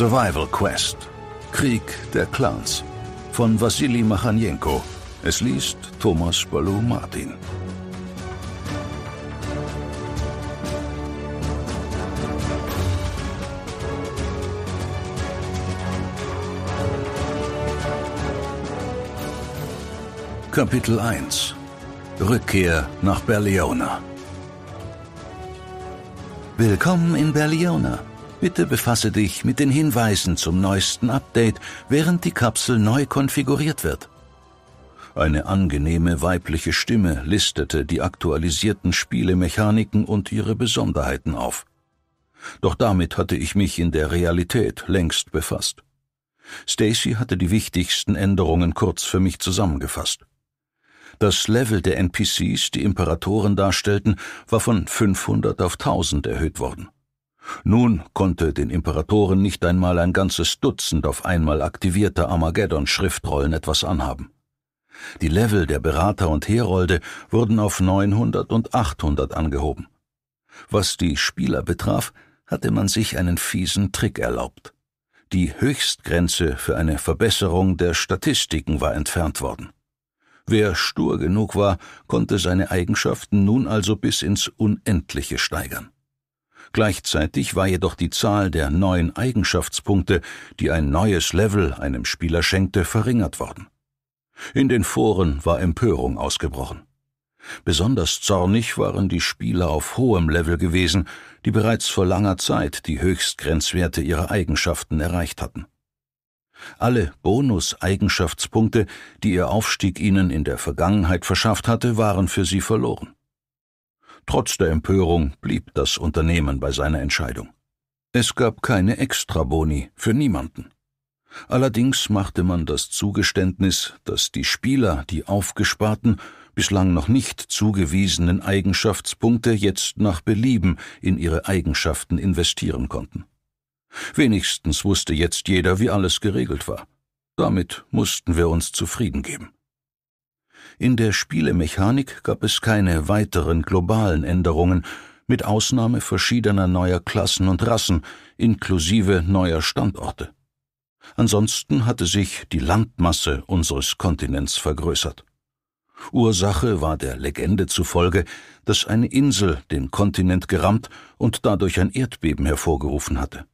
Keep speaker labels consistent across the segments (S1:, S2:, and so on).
S1: Survival Quest Krieg der Clans von Wassili Machanjenko. Es liest Thomas Balou Martin. Kapitel 1 Rückkehr nach Berliona Willkommen in Berliona, Bitte befasse dich mit den Hinweisen zum neuesten Update, während die Kapsel neu konfiguriert wird. Eine angenehme weibliche Stimme listete die aktualisierten Spielemechaniken und ihre Besonderheiten auf. Doch damit hatte ich mich in der Realität längst befasst. Stacy hatte die wichtigsten Änderungen kurz für mich zusammengefasst. Das Level der NPCs, die Imperatoren darstellten, war von 500 auf 1000 erhöht worden. Nun konnte den Imperatoren nicht einmal ein ganzes Dutzend auf einmal aktivierter Armageddon-Schriftrollen etwas anhaben. Die Level der Berater und Herolde wurden auf 900 und 800 angehoben. Was die Spieler betraf, hatte man sich einen fiesen Trick erlaubt. Die Höchstgrenze für eine Verbesserung der Statistiken war entfernt worden. Wer stur genug war, konnte seine Eigenschaften nun also bis ins Unendliche steigern. Gleichzeitig war jedoch die Zahl der neuen Eigenschaftspunkte, die ein neues Level einem Spieler schenkte, verringert worden. In den Foren war Empörung ausgebrochen. Besonders zornig waren die Spieler auf hohem Level gewesen, die bereits vor langer Zeit die Höchstgrenzwerte ihrer Eigenschaften erreicht hatten. Alle Bonus-Eigenschaftspunkte, die ihr Aufstieg ihnen in der Vergangenheit verschafft hatte, waren für sie verloren. Trotz der Empörung blieb das Unternehmen bei seiner Entscheidung. Es gab keine Extraboni für niemanden. Allerdings machte man das Zugeständnis, dass die Spieler die aufgesparten, bislang noch nicht zugewiesenen Eigenschaftspunkte jetzt nach Belieben in ihre Eigenschaften investieren konnten. Wenigstens wusste jetzt jeder, wie alles geregelt war. Damit mussten wir uns zufrieden geben. In der Spielemechanik gab es keine weiteren globalen Änderungen, mit Ausnahme verschiedener neuer Klassen und Rassen, inklusive neuer Standorte. Ansonsten hatte sich die Landmasse unseres Kontinents vergrößert. Ursache war der Legende zufolge, dass eine Insel den Kontinent gerammt und dadurch ein Erdbeben hervorgerufen hatte.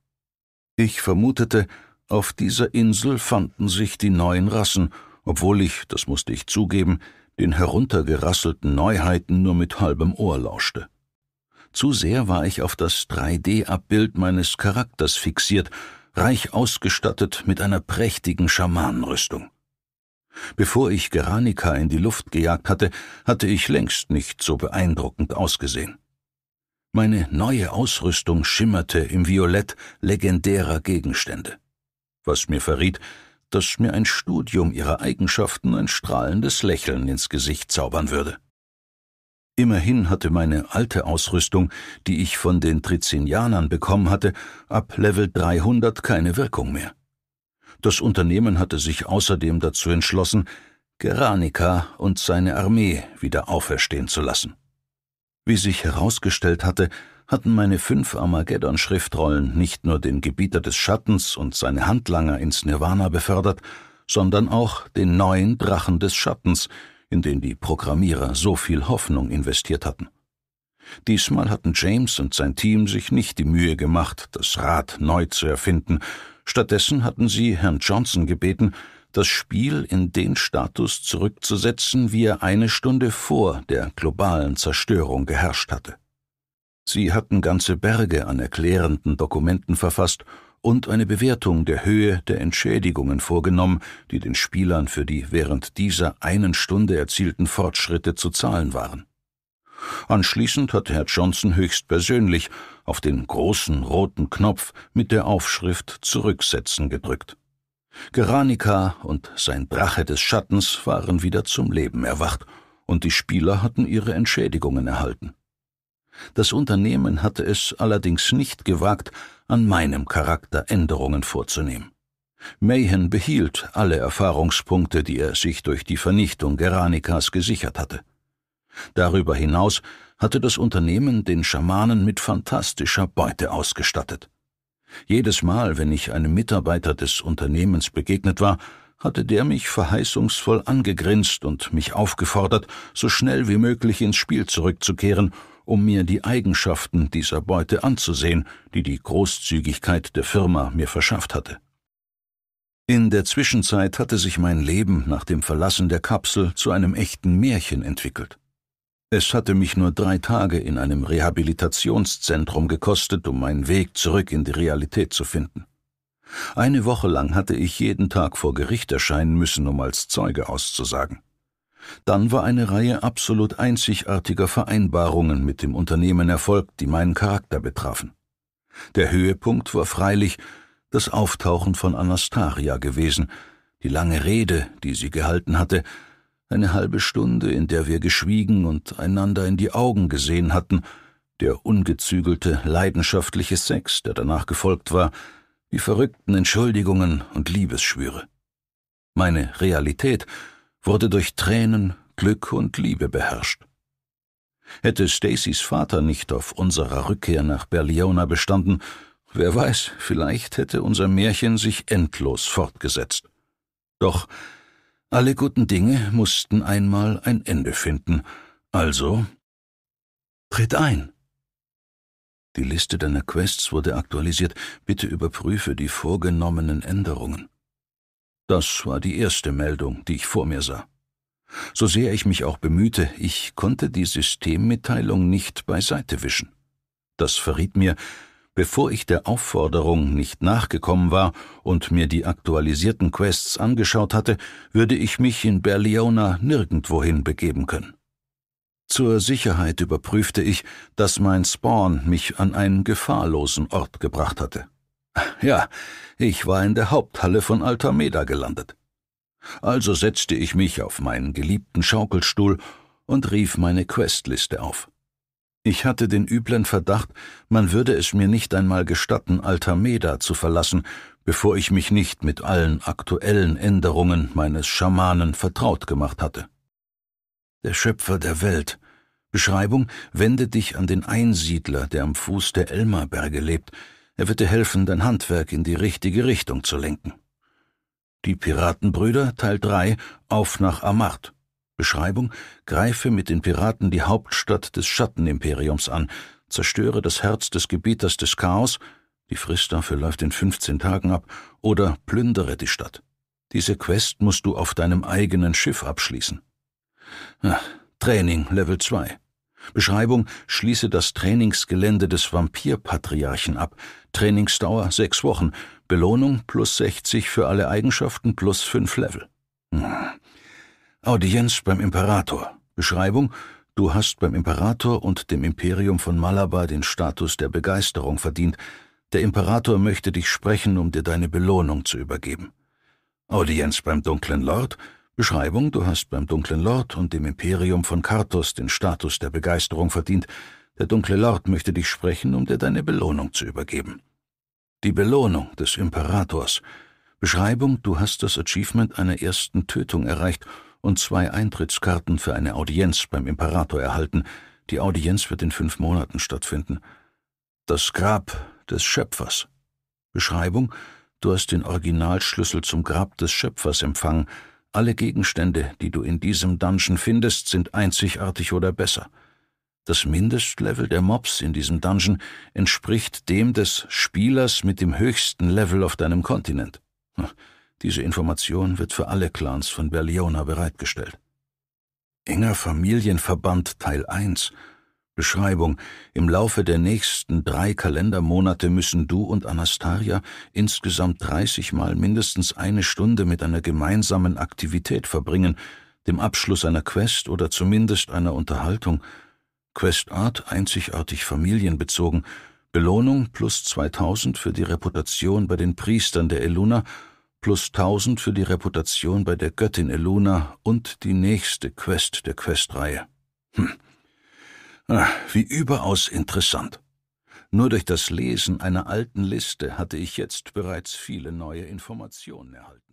S1: Ich vermutete, auf dieser Insel fanden sich die neuen Rassen obwohl ich, das musste ich zugeben, den heruntergerasselten Neuheiten nur mit halbem Ohr lauschte. Zu sehr war ich auf das 3D-Abbild meines Charakters fixiert, reich ausgestattet mit einer prächtigen Schamanenrüstung. Bevor ich Geranika in die Luft gejagt hatte, hatte ich längst nicht so beeindruckend ausgesehen. Meine neue Ausrüstung schimmerte im Violett legendärer Gegenstände, was mir verriet, dass mir ein Studium ihrer Eigenschaften ein strahlendes Lächeln ins Gesicht zaubern würde. Immerhin hatte meine alte Ausrüstung, die ich von den Trizinianern bekommen hatte, ab Level 300 keine Wirkung mehr. Das Unternehmen hatte sich außerdem dazu entschlossen, Geranica und seine Armee wieder auferstehen zu lassen. Wie sich herausgestellt hatte, hatten meine fünf Armageddon-Schriftrollen nicht nur den Gebieter des Schattens und seine Handlanger ins Nirvana befördert, sondern auch den neuen Drachen des Schattens, in den die Programmierer so viel Hoffnung investiert hatten. Diesmal hatten James und sein Team sich nicht die Mühe gemacht, das Rad neu zu erfinden, stattdessen hatten sie Herrn Johnson gebeten, das Spiel in den Status zurückzusetzen, wie er eine Stunde vor der globalen Zerstörung geherrscht hatte. Sie hatten ganze Berge an erklärenden Dokumenten verfasst und eine Bewertung der Höhe der Entschädigungen vorgenommen, die den Spielern für die während dieser einen Stunde erzielten Fortschritte zu zahlen waren. Anschließend hatte Herr Johnson höchstpersönlich auf den großen roten Knopf mit der Aufschrift Zurücksetzen gedrückt. Geranica und sein Drache des Schattens waren wieder zum Leben erwacht, und die Spieler hatten ihre Entschädigungen erhalten. Das Unternehmen hatte es allerdings nicht gewagt, an meinem Charakter Änderungen vorzunehmen. Mahan behielt alle Erfahrungspunkte, die er sich durch die Vernichtung Geranikas gesichert hatte. Darüber hinaus hatte das Unternehmen den Schamanen mit fantastischer Beute ausgestattet. Jedes Mal, wenn ich einem Mitarbeiter des Unternehmens begegnet war, hatte der mich verheißungsvoll angegrinst und mich aufgefordert, so schnell wie möglich ins Spiel zurückzukehren um mir die Eigenschaften dieser Beute anzusehen, die die Großzügigkeit der Firma mir verschafft hatte. In der Zwischenzeit hatte sich mein Leben nach dem Verlassen der Kapsel zu einem echten Märchen entwickelt. Es hatte mich nur drei Tage in einem Rehabilitationszentrum gekostet, um meinen Weg zurück in die Realität zu finden. Eine Woche lang hatte ich jeden Tag vor Gericht erscheinen müssen, um als Zeuge auszusagen. Dann war eine Reihe absolut einzigartiger Vereinbarungen mit dem Unternehmen erfolgt, die meinen Charakter betrafen. Der Höhepunkt war freilich das Auftauchen von Anastasia gewesen, die lange Rede, die sie gehalten hatte, eine halbe Stunde, in der wir geschwiegen und einander in die Augen gesehen hatten, der ungezügelte, leidenschaftliche Sex, der danach gefolgt war, die verrückten Entschuldigungen und Liebesschwüre. Meine Realität, wurde durch Tränen, Glück und Liebe beherrscht. Hätte Stacys Vater nicht auf unserer Rückkehr nach Berliona bestanden, wer weiß, vielleicht hätte unser Märchen sich endlos fortgesetzt. Doch alle guten Dinge mussten einmal ein Ende finden, also tritt ein. Die Liste deiner Quests wurde aktualisiert. Bitte überprüfe die vorgenommenen Änderungen. Das war die erste Meldung, die ich vor mir sah. So sehr ich mich auch bemühte, ich konnte die Systemmitteilung nicht beiseite wischen. Das verriet mir, bevor ich der Aufforderung nicht nachgekommen war und mir die aktualisierten Quests angeschaut hatte, würde ich mich in Berliona nirgendwohin begeben können. Zur Sicherheit überprüfte ich, dass mein Spawn mich an einen gefahrlosen Ort gebracht hatte. Ja, ich war in der Haupthalle von Altameda gelandet. Also setzte ich mich auf meinen geliebten Schaukelstuhl und rief meine Questliste auf. Ich hatte den üblen Verdacht, man würde es mir nicht einmal gestatten, Altameda zu verlassen, bevor ich mich nicht mit allen aktuellen Änderungen meines Schamanen vertraut gemacht hatte. Der Schöpfer der Welt. Beschreibung, wende dich an den Einsiedler, der am Fuß der Elmerberge lebt, er wird dir helfen, dein Handwerk in die richtige Richtung zu lenken. Die Piratenbrüder, Teil 3, auf nach Amart. Beschreibung: Greife mit den Piraten die Hauptstadt des Schattenimperiums an, zerstöre das Herz des Gebieters des Chaos, die Frist dafür läuft in 15 Tagen ab, oder plündere die Stadt. Diese Quest musst du auf deinem eigenen Schiff abschließen. Ach, Training Level 2. Beschreibung schließe das Trainingsgelände des Vampirpatriarchen ab. Trainingsdauer sechs Wochen. Belohnung plus 60 für alle Eigenschaften plus fünf Level. Hm. Audienz beim Imperator. Beschreibung Du hast beim Imperator und dem Imperium von Malabar den Status der Begeisterung verdient. Der Imperator möchte dich sprechen, um dir deine Belohnung zu übergeben. Audienz beim dunklen Lord Beschreibung, du hast beim Dunklen Lord und dem Imperium von Kartos den Status der Begeisterung verdient. Der Dunkle Lord möchte dich sprechen, um dir deine Belohnung zu übergeben. Die Belohnung des Imperators. Beschreibung, du hast das Achievement einer ersten Tötung erreicht und zwei Eintrittskarten für eine Audienz beim Imperator erhalten. Die Audienz wird in fünf Monaten stattfinden. Das Grab des Schöpfers. Beschreibung, du hast den Originalschlüssel zum Grab des Schöpfers empfangen, alle Gegenstände, die du in diesem Dungeon findest, sind einzigartig oder besser. Das Mindestlevel der Mobs in diesem Dungeon entspricht dem des Spielers mit dem höchsten Level auf deinem Kontinent. Hm, diese Information wird für alle Clans von Berliona bereitgestellt. Enger Familienverband Teil 1 Beschreibung Im Laufe der nächsten drei Kalendermonate müssen du und Anastasia insgesamt 30 Mal mindestens eine Stunde mit einer gemeinsamen Aktivität verbringen, dem Abschluss einer Quest oder zumindest einer Unterhaltung. Questart einzigartig familienbezogen, Belohnung plus 2000 für die Reputation bei den Priestern der Eluna, plus 1000 für die Reputation bei der Göttin Eluna und die nächste Quest der Questreihe. Hm. Ach, wie überaus interessant. Nur durch das Lesen einer alten Liste hatte ich jetzt bereits viele neue Informationen erhalten.